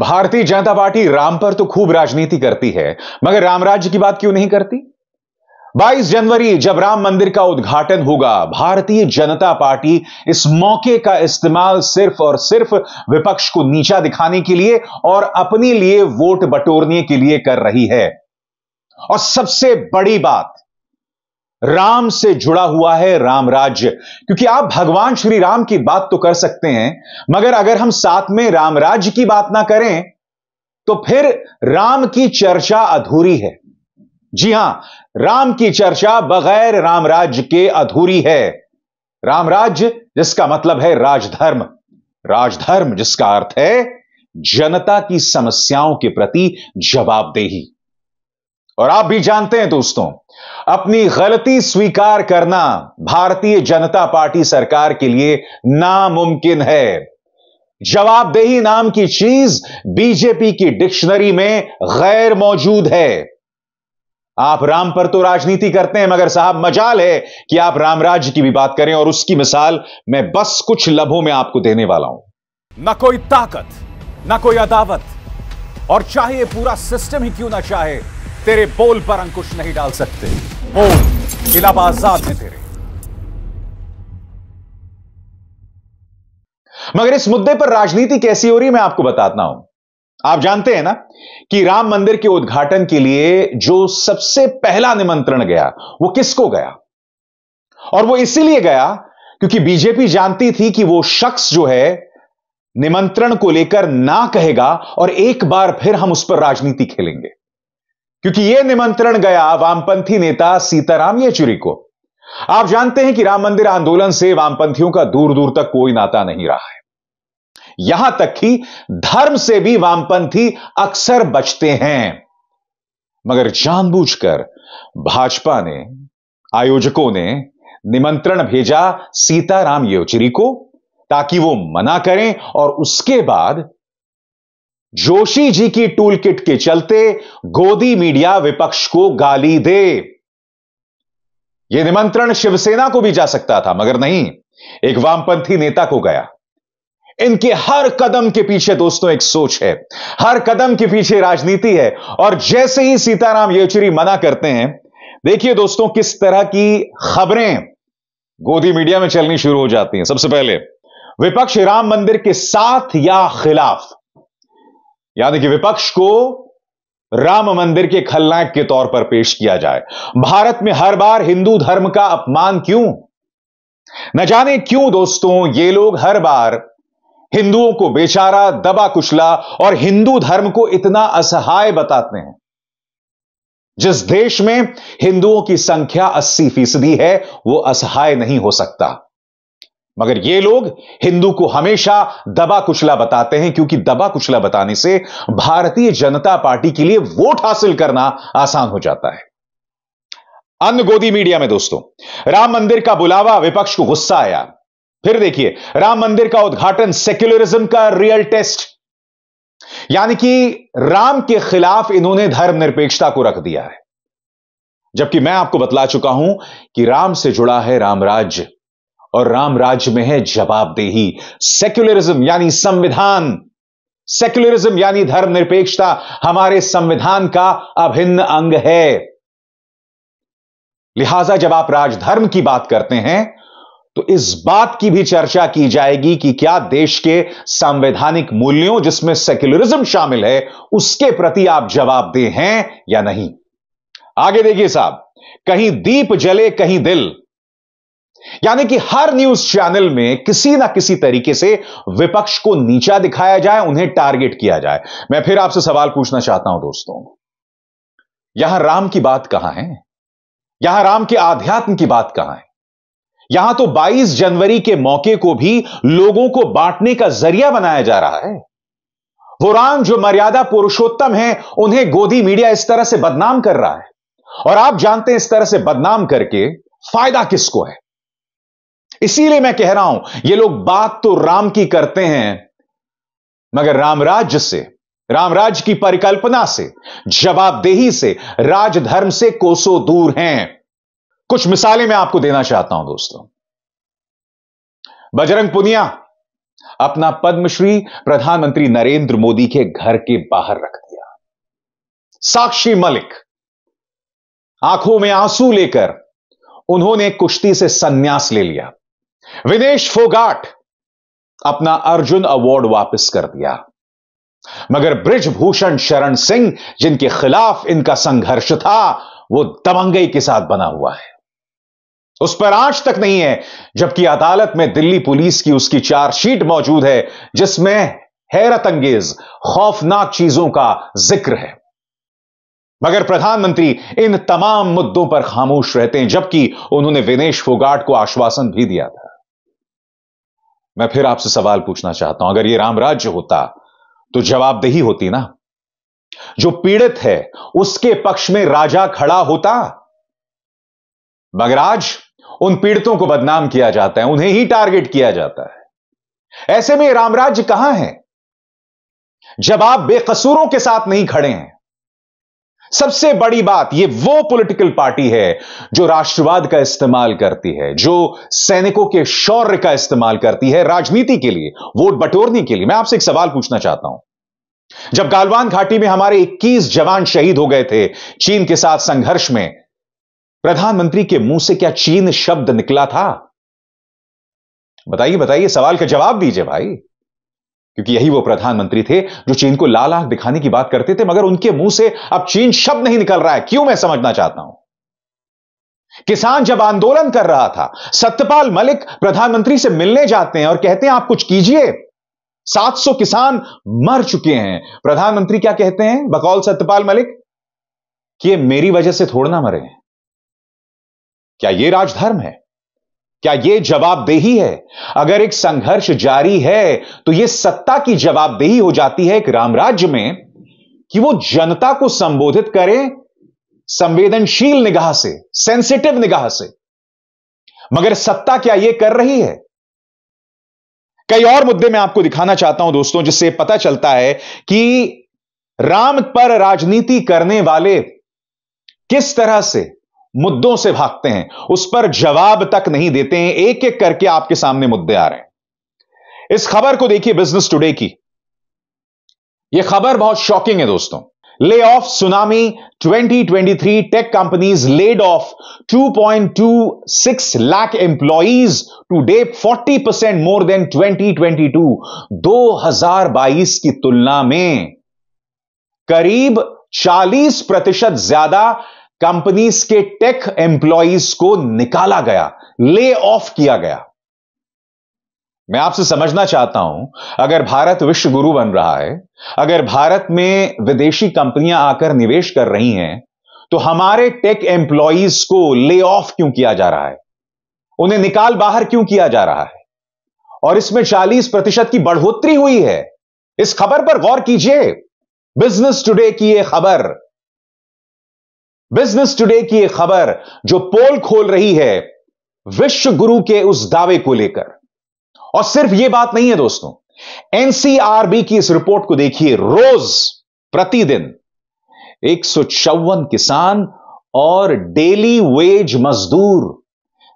भारतीय जनता पार्टी राम पर तो खूब राजनीति करती है मगर राम राज्य की बात क्यों नहीं करती 22 जनवरी जब राम मंदिर का उद्घाटन होगा भारतीय जनता पार्टी इस मौके का इस्तेमाल सिर्फ और सिर्फ विपक्ष को नीचा दिखाने के लिए और अपने लिए वोट बटोरने के लिए कर रही है और सबसे बड़ी बात राम से जुड़ा हुआ है राम राज्य क्योंकि आप भगवान श्री राम की बात तो कर सकते हैं मगर अगर हम साथ में राम राज्य की बात ना करें तो फिर राम की चर्चा अधूरी है जी हां राम की चर्चा बगैर राम राज्य के अधूरी है राम राज्य जिसका मतलब है राजधर्म राजधर्म जिसका अर्थ है जनता की समस्याओं के प्रति जवाबदेही और आप भी जानते हैं दोस्तों अपनी गलती स्वीकार करना भारतीय जनता पार्टी सरकार के लिए नामुमकिन है जवाबदेही नाम की चीज बीजेपी की डिक्शनरी में गैर मौजूद है आप राम पर तो राजनीति करते हैं मगर साहब मजाल है कि आप राम राज्य की भी बात करें और उसकी मिसाल मैं बस कुछ लभों में आपको देने वाला हूं ना कोई ताकत ना कोई अदावत और चाहे पूरा सिस्टम ही क्यों ना चाहे तेरे बोल पर अंकुश नहीं डाल सकते बोल इलाब आजाद है तेरे मगर इस मुद्दे पर राजनीति कैसी हो रही है मैं आपको बताता हूं आप जानते हैं ना कि राम मंदिर के उद्घाटन के लिए जो सबसे पहला निमंत्रण गया वो किसको गया और वो इसीलिए गया क्योंकि बीजेपी जानती थी कि वो शख्स जो है निमंत्रण को लेकर ना कहेगा और एक बार फिर हम उस पर राजनीति खेलेंगे क्योंकि यह निमंत्रण गया वामपंथी नेता सीताराम येचुरी को आप जानते हैं कि राम मंदिर आंदोलन से वामपंथियों का दूर दूर तक कोई नाता नहीं रहा है यहां तक कि धर्म से भी वामपंथी अक्सर बचते हैं मगर जानबूझकर भाजपा ने आयोजकों ने निमंत्रण भेजा सीताराम येचुरी को ताकि वो मना करें और उसके बाद जोशी जी की टूल किट के चलते गोदी मीडिया विपक्ष को गाली दे यह निमंत्रण शिवसेना को भी जा सकता था मगर नहीं एक वामपंथी नेता को गया इनके हर कदम के पीछे दोस्तों एक सोच है हर कदम के पीछे राजनीति है और जैसे ही सीताराम येचुरी मना करते हैं देखिए दोस्तों किस तरह की खबरें गोदी मीडिया में चलनी शुरू हो जाती हैं सबसे पहले विपक्ष राम मंदिर के साथ या खिलाफ यानी कि विपक्ष को राम मंदिर के खलनायक के तौर पर पेश किया जाए भारत में हर बार हिंदू धर्म का अपमान क्यों न जाने क्यों दोस्तों ये लोग हर बार हिंदुओं को बेचारा दबा कुचला और हिंदू धर्म को इतना असहाय बताते हैं जिस देश में हिंदुओं की संख्या 80 फीसदी है वो असहाय नहीं हो सकता मगर ये लोग हिंदू को हमेशा दबा कुचला बताते हैं क्योंकि दबा कुचला बताने से भारतीय जनता पार्टी के लिए वोट हासिल करना आसान हो जाता है अन्य गोदी मीडिया में दोस्तों राम मंदिर का बुलावा विपक्ष को गुस्सा आया फिर देखिए राम मंदिर का उद्घाटन सेक्युलरिज्म का रियल टेस्ट यानी कि राम के खिलाफ इन्होंने धर्मनिरपेक्षता को रख दिया है जबकि मैं आपको बतला चुका हूं कि राम से जुड़ा है रामराज्य और राम राज्य में है जवाबदेही सेक्युलरिज्म यानी संविधान सेक्युलरिज्म यानी धर्मनिरपेक्षता हमारे संविधान का अभिन्न अंग है लिहाजा जब आप राजधर्म की बात करते हैं तो इस बात की भी चर्चा की जाएगी कि क्या देश के संवैधानिक मूल्यों जिसमें सेक्युलरिज्म शामिल है उसके प्रति आप जवाबदेह हैं या नहीं आगे देखिए साहब कहीं दीप जले कहीं दिल यानी कि हर न्यूज चैनल में किसी ना किसी तरीके से विपक्ष को नीचा दिखाया जाए उन्हें टारगेट किया जाए मैं फिर आपसे सवाल पूछना चाहता हूं दोस्तों यहां राम की बात कहां है यहां राम के आध्यात्म की बात कहां है यहां तो 22 जनवरी के मौके को भी लोगों को बांटने का जरिया बनाया जा रहा है वो राम जो मर्यादा पुरुषोत्तम है उन्हें गोदी मीडिया इस तरह से बदनाम कर रहा है और आप जानते हैं इस तरह से बदनाम करके फायदा किसको है इसीलिए मैं कह रहा हूं ये लोग बात तो राम की करते हैं मगर राज्य से रामराज की परिकल्पना से जवाबदेही से राजधर्म से कोसों दूर हैं कुछ मिसालें मैं आपको देना चाहता हूं दोस्तों बजरंग पुनिया अपना पद्मश्री प्रधानमंत्री नरेंद्र मोदी के घर के बाहर रख दिया साक्षी मलिक आंखों में आंसू लेकर उन्होंने कुश्ती से संन्यास ले लिया विनेश फोगाट अपना अर्जुन अवार्ड वापस कर दिया मगर ब्रिजभूषण शरण सिंह जिनके खिलाफ इनका संघर्ष था वो दबंगई के साथ बना हुआ है उस पर आज तक नहीं है जबकि अदालत में दिल्ली पुलिस की उसकी चार्जशीट मौजूद है जिसमें हैरत अंगेज खौफनाक चीजों का जिक्र है मगर प्रधानमंत्री इन तमाम मुद्दों पर खामोश रहते हैं जबकि उन्होंने विनेश फोगाट को आश्वासन भी दिया था मैं फिर आपसे सवाल पूछना चाहता हूं अगर ये राम राज्य होता तो जवाबदेही होती ना जो पीड़ित है उसके पक्ष में राजा खड़ा होता मगर आज उन पीड़ितों को बदनाम किया जाता है उन्हें ही टारगेट किया जाता है ऐसे में रामराज्य कहां है जब आप बेकसूरों के साथ नहीं खड़े हैं सबसे बड़ी बात यह वो पॉलिटिकल पार्टी है जो राष्ट्रवाद का इस्तेमाल करती है जो सैनिकों के शौर्य का इस्तेमाल करती है राजनीति के लिए वोट बटोरने के लिए मैं आपसे एक सवाल पूछना चाहता हूं जब गालवान घाटी में हमारे 21 जवान शहीद हो गए थे चीन के साथ संघर्ष में प्रधानमंत्री के मुंह से क्या चीन शब्द निकला था बताइए बताइए सवाल का जवाब दीजिए भाई क्योंकि यही वो प्रधानमंत्री थे जो चीन को लाल आंख दिखाने की बात करते थे मगर उनके मुंह से अब चीन शब्द नहीं निकल रहा है क्यों मैं समझना चाहता हूं किसान जब आंदोलन कर रहा था सत्यपाल मलिक प्रधानमंत्री से मिलने जाते हैं और कहते हैं आप कुछ कीजिए 700 किसान मर चुके हैं प्रधानमंत्री क्या कहते हैं बकौल सत्यपाल मलिक कि ये मेरी वजह से थोड़ा ना मरे क्या यह राजधर्म है क्या यह जवाबदेही है अगर एक संघर्ष जारी है तो यह सत्ता की जवाबदेही हो जाती है एक रामराज्य में कि वो जनता को संबोधित करें संवेदनशील निगाह से सेंसिटिव निगाह से मगर सत्ता क्या यह कर रही है कई और मुद्दे मैं आपको दिखाना चाहता हूं दोस्तों जिससे पता चलता है कि राम पर राजनीति करने वाले किस तरह से मुद्दों से भागते हैं उस पर जवाब तक नहीं देते हैं एक एक करके आपके सामने मुद्दे आ रहे हैं इस खबर को देखिए बिजनेस टुडे की यह खबर बहुत शॉकिंग है दोस्तों layoff tsunami 2023 tech companies laid off 2.26 lakh employees today 40 percent more than 2022 2022 की तुलना में करीब 40 प्रतिशत ज्यादा कंपनीज के टेक एंप्लॉज को निकाला गया ले ऑफ किया गया मैं आपसे समझना चाहता हूं अगर भारत विश्व गुरु बन रहा है अगर भारत में विदेशी कंपनियां आकर निवेश कर रही हैं तो हमारे टेक एम्प्लॉयज को ले ऑफ क्यों किया जा रहा है उन्हें निकाल बाहर क्यों किया जा रहा है और इसमें 40 प्रतिशत की बढ़ोतरी हुई है इस खबर पर गौर कीजिए बिजनेस टुडे की यह खबर बिजनेस टुडे की एक खबर जो पोल खोल रही है विश्व गुरु के उस दावे को लेकर और सिर्फ यह बात नहीं है दोस्तों एनसीआरबी की इस रिपोर्ट को देखिए रोज प्रतिदिन एक किसान और डेली वेज मजदूर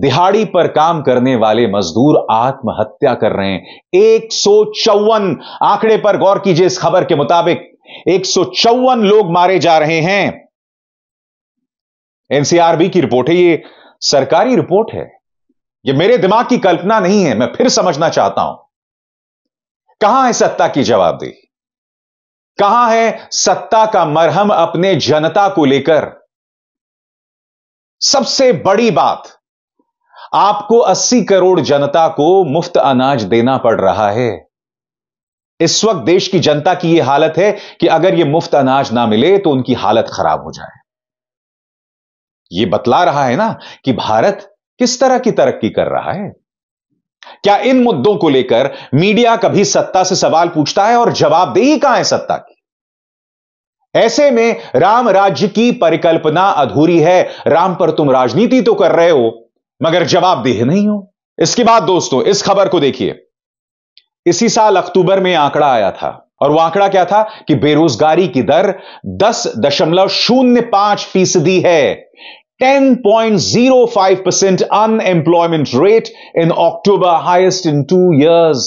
दिहाड़ी पर काम करने वाले मजदूर आत्महत्या कर रहे हैं एक आंकड़े पर गौर कीजिए इस खबर के मुताबिक एक लोग मारे जा रहे हैं एनसीआरबी की रिपोर्ट है ये सरकारी रिपोर्ट है ये मेरे दिमाग की कल्पना नहीं है मैं फिर समझना चाहता हूं कहां है सत्ता की जवाबदेही कहां है सत्ता का मरहम अपने जनता को लेकर सबसे बड़ी बात आपको 80 करोड़ जनता को मुफ्त अनाज देना पड़ रहा है इस वक्त देश की जनता की यह हालत है कि अगर यह मुफ्त अनाज ना मिले तो उनकी हालत खराब हो जाए ये बतला रहा है ना कि भारत किस तरह की तरक्की कर रहा है क्या इन मुद्दों को लेकर मीडिया कभी सत्ता से सवाल पूछता है और जवाबदेही कहां है सत्ता की ऐसे में राम राज्य की परिकल्पना अधूरी है राम पर तुम राजनीति तो कर रहे हो मगर जवाबदेह नहीं हो इसके बाद दोस्तों इस खबर को देखिए इसी साल अक्टूबर में आंकड़ा आया था और वह आंकड़ा क्या था कि बेरोजगारी की दर दस दशमलव शून्य पांच फीसदी है 10.05 percent unemployment rate in October highest in two years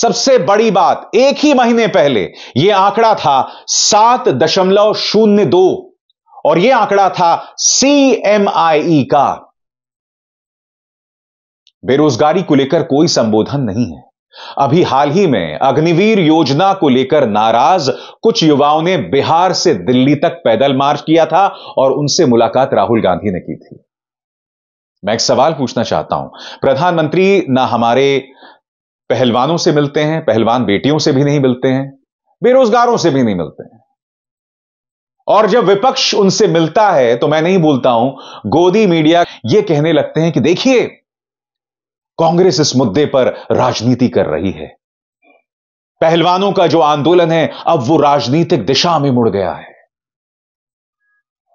सबसे बड़ी बात एक ही महीने पहले यह आंकड़ा था सात दशमलव शून्य दो और यह आंकड़ा था सीएमआईई e का बेरोजगारी को लेकर कोई संबोधन नहीं है अभी हाल ही में अग्निवीर योजना को लेकर नाराज कुछ युवाओं ने बिहार से दिल्ली तक पैदल मार्च किया था और उनसे मुलाकात राहुल गांधी ने की थी मैं एक सवाल पूछना चाहता हूं प्रधानमंत्री ना हमारे पहलवानों से मिलते हैं पहलवान बेटियों से भी नहीं मिलते हैं बेरोजगारों से भी नहीं मिलते हैं और जब विपक्ष उनसे मिलता है तो मैं नहीं बोलता हूं गोदी मीडिया यह कहने लगते हैं कि देखिए कांग्रेस इस मुद्दे पर राजनीति कर रही है पहलवानों का जो आंदोलन है अब वो राजनीतिक दिशा में मुड़ गया है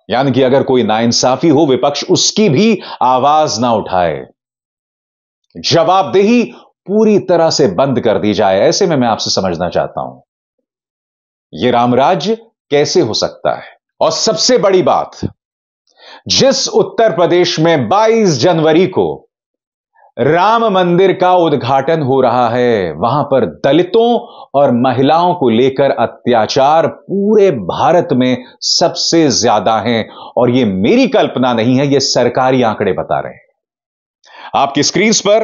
यानी कि अगर कोई नाइंसाफी हो विपक्ष उसकी भी आवाज ना उठाए जवाबदेही पूरी तरह से बंद कर दी जाए ऐसे में मैं आपसे समझना चाहता हूं यह रामराज्य कैसे हो सकता है और सबसे बड़ी बात जिस उत्तर प्रदेश में 22 जनवरी को राम मंदिर का उद्घाटन हो रहा है वहां पर दलितों और महिलाओं को लेकर अत्याचार पूरे भारत में सबसे ज्यादा हैं और यह मेरी कल्पना नहीं है यह सरकारी आंकड़े बता रहे हैं आपकी स्क्रीन पर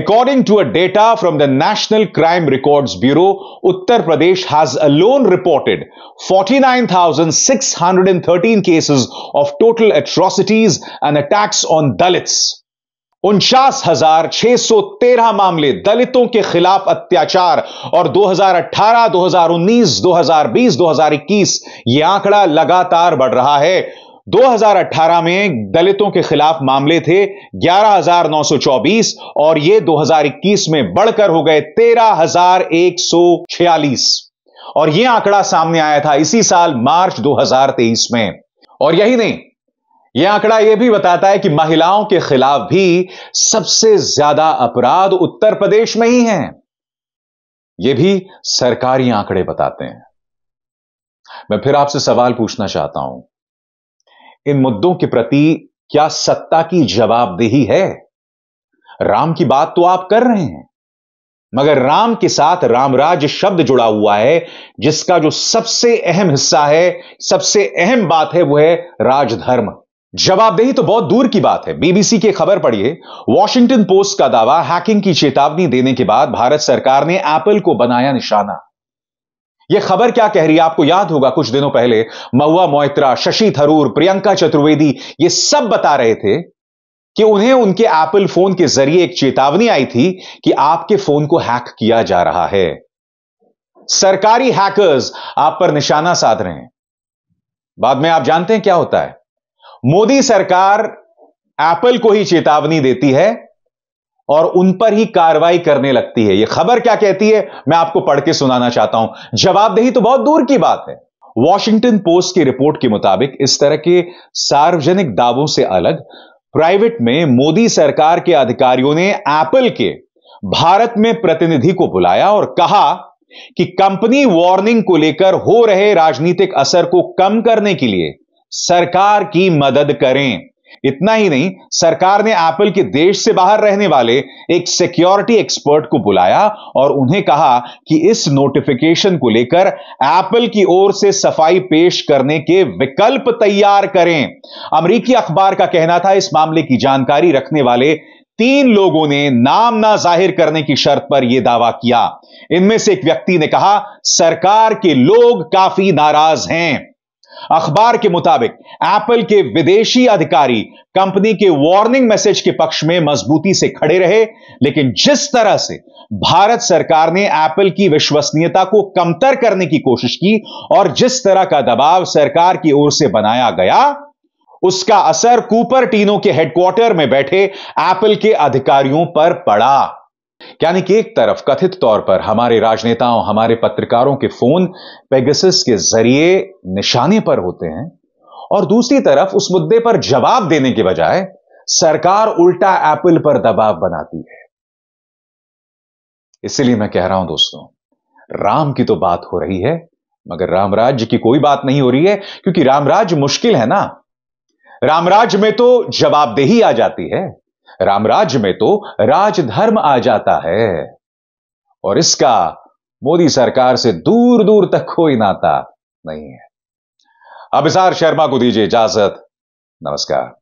according to a data from the National Crime Record Bureau Uttar Pradesh has alone reported forty nine thousand six hundred and thirteen cases of total atrocities and attacks on Dalits उनचास हजार छह सौ तेरह मामले दलितों के खिलाफ अत्याचार और 2018, 2019, 2020, 2021 यह आंकड़ा लगातार बढ़ रहा है 2018 में दलितों के खिलाफ मामले थे 11,924 और ये 2021 में बढ़कर हो गए 13,146 और ये आंकड़ा सामने आया था इसी साल मार्च 2023 में और यही नहीं यह आंकड़ा यह भी बताता है कि महिलाओं के खिलाफ भी सबसे ज्यादा अपराध उत्तर प्रदेश में ही हैं यह भी सरकारी आंकड़े बताते हैं मैं फिर आपसे सवाल पूछना चाहता हूं इन मुद्दों के प्रति क्या सत्ता की जवाबदेही है राम की बात तो आप कर रहे हैं मगर राम के साथ रामराज शब्द जुड़ा हुआ है जिसका जो सबसे अहम हिस्सा है सबसे अहम बात है वह है राजधर्म जवाबदेही तो बहुत दूर की बात है बीबीसी की खबर पढ़िए वॉशिंगटन पोस्ट का दावा हैकिंग की चेतावनी देने के बाद भारत सरकार ने एप्पल को बनाया निशाना यह खबर क्या कह रही है आपको याद होगा कुछ दिनों पहले महुआ मोहित्रा शशि थरूर प्रियंका चतुर्वेदी ये सब बता रहे थे कि उन्हें उनके एप्पल फोन के जरिए एक चेतावनी आई थी कि आपके फोन को हैक किया जा रहा है सरकारी हैकर्स आप पर निशाना साध रहे हैं बाद में आप जानते हैं क्या होता है मोदी सरकार एप्पल को ही चेतावनी देती है और उन पर ही कार्रवाई करने लगती है यह खबर क्या कहती है मैं आपको पढ़ के सुनाना चाहता हूं जवाबदेही तो बहुत दूर की बात है वॉशिंगटन पोस्ट की रिपोर्ट के मुताबिक इस तरह के सार्वजनिक दावों से अलग प्राइवेट में मोदी सरकार के अधिकारियों ने एप्पल के भारत में प्रतिनिधि को बुलाया और कहा कि कंपनी वार्निंग को लेकर हो रहे राजनीतिक असर को कम करने के लिए सरकार की मदद करें इतना ही नहीं सरकार ने एप्पल के देश से बाहर रहने वाले एक सिक्योरिटी एक्सपर्ट को बुलाया और उन्हें कहा कि इस नोटिफिकेशन को लेकर एप्पल की ओर से सफाई पेश करने के विकल्प तैयार करें अमेरिकी अखबार का कहना था इस मामले की जानकारी रखने वाले तीन लोगों ने नाम ना जाहिर करने की शर्त पर यह दावा किया इनमें से एक व्यक्ति ने कहा सरकार के लोग काफी नाराज हैं अखबार के मुताबिक एप्पल के विदेशी अधिकारी कंपनी के वार्निंग मैसेज के पक्ष में मजबूती से खड़े रहे लेकिन जिस तरह से भारत सरकार ने एप्पल की विश्वसनीयता को कमतर करने की कोशिश की और जिस तरह का दबाव सरकार की ओर से बनाया गया उसका असर कूपर टीनों के हेडक्वार्टर में बैठे एप्पल के अधिकारियों पर पड़ा यानी कि एक तरफ कथित तौर पर हमारे राजनेताओं हमारे पत्रकारों के फोन पेगसिस के जरिए निशाने पर होते हैं और दूसरी तरफ उस मुद्दे पर जवाब देने के बजाय सरकार उल्टा एप्पल पर दबाव बनाती है इसीलिए मैं कह रहा हूं दोस्तों राम की तो बात हो रही है मगर रामराज्य की कोई बात नहीं हो रही है क्योंकि रामराज मुश्किल है ना रामराज में तो जवाबदेही आ जाती है रामराज्य में तो राजधर्म आ जाता है और इसका मोदी सरकार से दूर दूर तक कोई नाता नहीं है अभिसार शर्मा को दीजिए इजाजत नमस्कार